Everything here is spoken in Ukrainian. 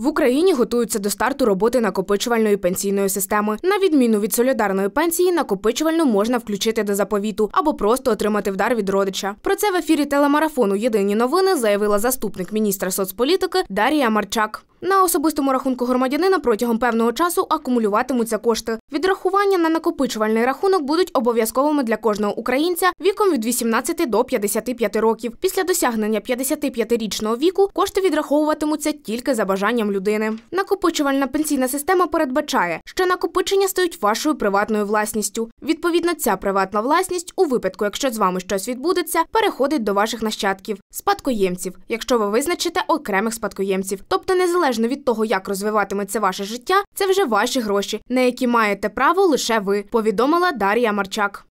В Україні готуються до старту роботи накопичувальної пенсійної системи. На відміну від солідарної пенсії, накопичувальну можна включити до заповіту або просто отримати вдар від родича. Про це в ефірі телемарафону Єдині новини заявила заступник міністра соцполітики Дарія Марчак. На особистому рахунку громадянина протягом певного часу акумулюватимуться кошти. Відрахування на накопичувальний рахунок будуть обов'язковими для кожного українця віком від 18 до 55 років. Після досягнення 55-річного віку кошти відраховуватимуться тільки за бажанням людини. Накопичувальна пенсійна система передбачає, що накопичення стають вашою приватною власністю. Відповідно, ця приватна власність, у випадку, якщо з вами щось відбудеться, переходить до ваших нащадків спадкоємців, якщо ви визначите окремих спадкоємців, тобто незалежно незалежно від того, як розвиватиметься ваше життя, це вже ваші гроші, на які маєте право лише ви, повідомила Дар'я Марчак.